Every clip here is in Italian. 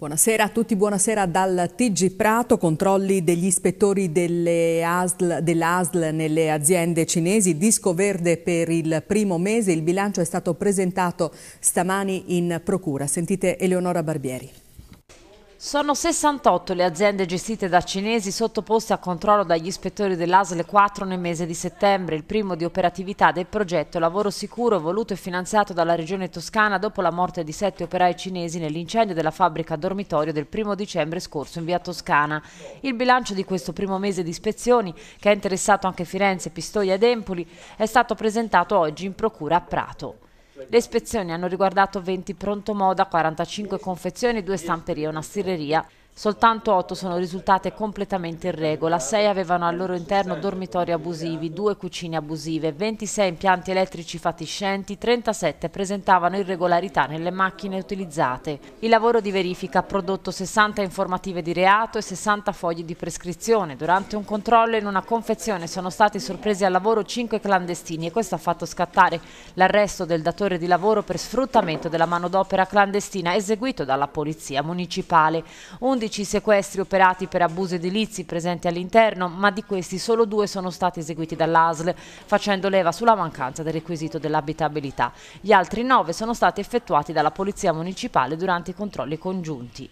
Buonasera a tutti, buonasera dal TG Prato, controlli degli ispettori dell'ASL dell nelle aziende cinesi, disco verde per il primo mese, il bilancio è stato presentato stamani in procura. Sentite Eleonora Barbieri. Sono 68 le aziende gestite da cinesi sottoposte a controllo dagli ispettori dell'ASL 4 nel mese di settembre, il primo di operatività del progetto Lavoro Sicuro voluto e finanziato dalla Regione Toscana dopo la morte di sette operai cinesi nell'incendio della fabbrica dormitorio del 1 dicembre scorso in via Toscana. Il bilancio di questo primo mese di ispezioni, che ha interessato anche Firenze, Pistoia ed Empoli, è stato presentato oggi in procura a Prato. Le ispezioni hanno riguardato 20 pronto moda, 45 confezioni, due stamperie e una stireria. Soltanto 8 sono risultate completamente in regola, 6 avevano al loro interno dormitori abusivi, 2 cucine abusive, 26 impianti elettrici fatiscenti, 37 presentavano irregolarità nelle macchine utilizzate. Il lavoro di verifica ha prodotto 60 informative di reato e 60 fogli di prescrizione. Durante un controllo in una confezione sono stati sorpresi al lavoro 5 clandestini e questo ha fatto scattare l'arresto del datore di lavoro per sfruttamento della manodopera clandestina eseguito dalla Polizia Municipale. 11 12 sequestri operati per abusi edilizi presenti all'interno, ma di questi solo due sono stati eseguiti dall'ASL, facendo leva sulla mancanza del requisito dell'abitabilità. Gli altri 9 sono stati effettuati dalla Polizia Municipale durante i controlli congiunti.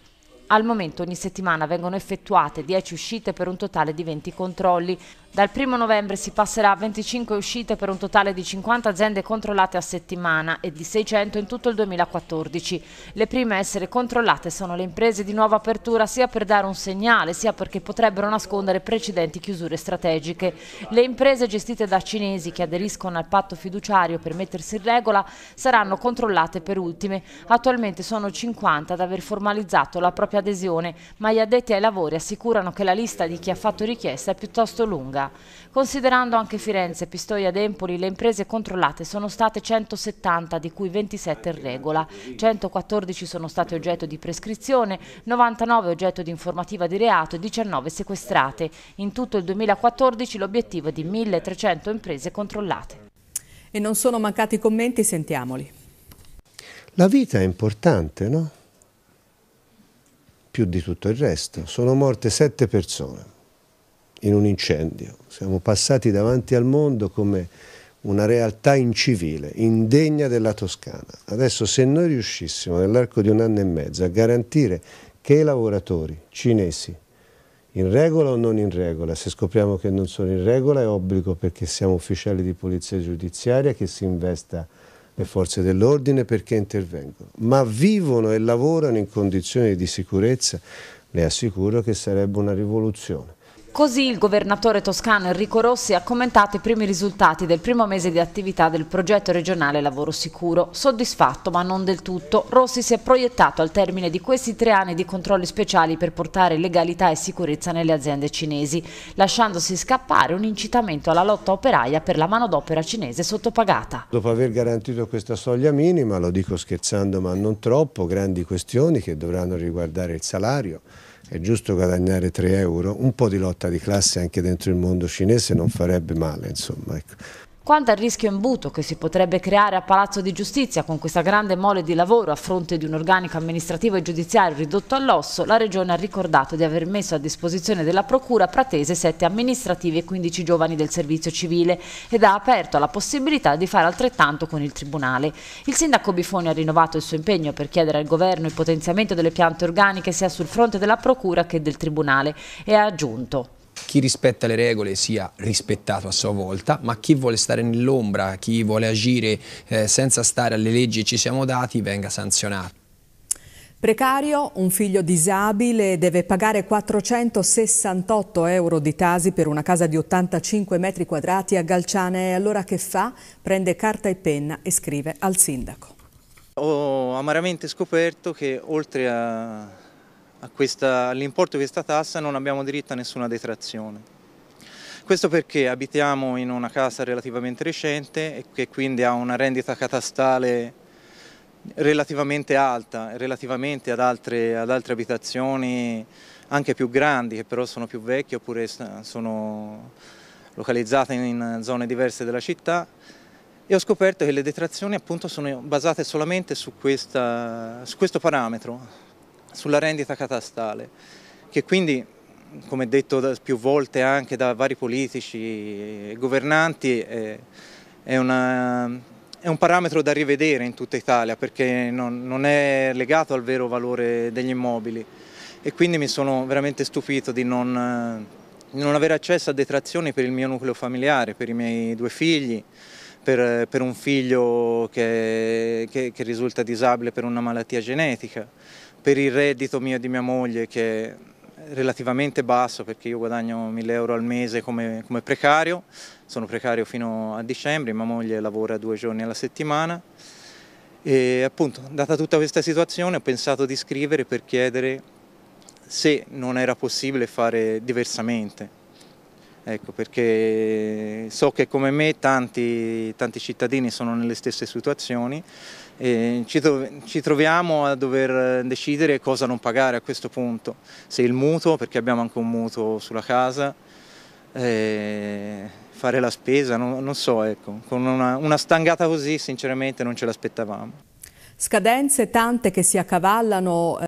Al momento ogni settimana vengono effettuate 10 uscite per un totale di 20 controlli. Dal 1 novembre si passerà a 25 uscite per un totale di 50 aziende controllate a settimana e di 600 in tutto il 2014. Le prime a essere controllate sono le imprese di nuova apertura sia per dare un segnale sia perché potrebbero nascondere precedenti chiusure strategiche. Le imprese gestite da cinesi che aderiscono al patto fiduciario per mettersi in regola saranno controllate per ultime. Attualmente sono 50 ad aver formalizzato la propria adesione, ma gli addetti ai lavori assicurano che la lista di chi ha fatto richiesta è piuttosto lunga comoda. Considerando anche Firenze, Pistoia ed Empoli, le imprese controllate sono state 170, di cui 27 in regola, 114 sono state oggetto di prescrizione, 99 oggetto di informativa di reato e 19 sequestrate. In tutto il 2014 l'obiettivo è di 1.300 imprese controllate. E non sono mancati commenti, sentiamoli. La vita è importante, no? Più di tutto il resto. Sono morte sette persone in un incendio. Siamo passati davanti al mondo come una realtà incivile, indegna della Toscana. Adesso se noi riuscissimo nell'arco di un anno e mezzo a garantire che i lavoratori cinesi, in regola o non in regola, se scopriamo che non sono in regola è obbligo perché siamo ufficiali di polizia giudiziaria che si investa le forze dell'ordine perché intervengono, ma vivono e lavorano in condizioni di sicurezza, le assicuro che sarebbe una rivoluzione. Così il governatore toscano Enrico Rossi ha commentato i primi risultati del primo mese di attività del progetto regionale Lavoro Sicuro. Soddisfatto ma non del tutto, Rossi si è proiettato al termine di questi tre anni di controlli speciali per portare legalità e sicurezza nelle aziende cinesi, lasciandosi scappare un incitamento alla lotta operaia per la manodopera cinese sottopagata. Dopo aver garantito questa soglia minima, lo dico scherzando ma non troppo, grandi questioni che dovranno riguardare il salario, è giusto guadagnare 3 euro, un po' di lotta di classe anche dentro il mondo cinese non farebbe male. Insomma, ecco. Quanto al rischio imbuto che si potrebbe creare a Palazzo di Giustizia con questa grande mole di lavoro a fronte di un organico amministrativo e giudiziario ridotto all'osso, la Regione ha ricordato di aver messo a disposizione della Procura pratese sette amministrativi e 15 giovani del servizio civile ed ha aperto la possibilità di fare altrettanto con il Tribunale. Il Sindaco Bifoni ha rinnovato il suo impegno per chiedere al Governo il potenziamento delle piante organiche sia sul fronte della Procura che del Tribunale e ha aggiunto chi rispetta le regole sia rispettato a sua volta, ma chi vuole stare nell'ombra, chi vuole agire eh, senza stare alle leggi ci siamo dati, venga sanzionato. Precario, un figlio disabile deve pagare 468 euro di tasi per una casa di 85 metri quadrati a Galciane e allora che fa? Prende carta e penna e scrive al sindaco. Ho amaramente scoperto che oltre a all'importo di questa tassa non abbiamo diritto a nessuna detrazione. Questo perché abitiamo in una casa relativamente recente e che quindi ha una rendita catastale relativamente alta, relativamente ad altre, ad altre abitazioni anche più grandi che però sono più vecchie oppure sono localizzate in zone diverse della città e ho scoperto che le detrazioni appunto sono basate solamente su, questa, su questo parametro, sulla rendita catastale, che quindi, come detto più volte anche da vari politici e governanti, è, una, è un parametro da rivedere in tutta Italia perché non, non è legato al vero valore degli immobili e quindi mi sono veramente stupito di non, di non avere accesso a detrazioni per il mio nucleo familiare, per i miei due figli, per, per un figlio che, che, che risulta disabile per una malattia genetica, per il reddito mio e di mia moglie che è relativamente basso perché io guadagno 1000 euro al mese come, come, precario, sono precario fino a dicembre, mia moglie lavora due giorni alla settimana e appunto data tutta questa situazione ho pensato di scrivere per chiedere se non era possibile fare diversamente. Ecco, perché so che come me tanti, tanti cittadini sono nelle stesse situazioni e ci, tro ci, troviamo a dover decidere cosa non pagare a questo punto, se il mutuo, perché abbiamo anche un mutuo sulla casa, eh, fare la spesa, non, non so, ecco, con una, una stangata così sinceramente non ce l'aspettavamo. Scadenze tante che si accavallano. Eh,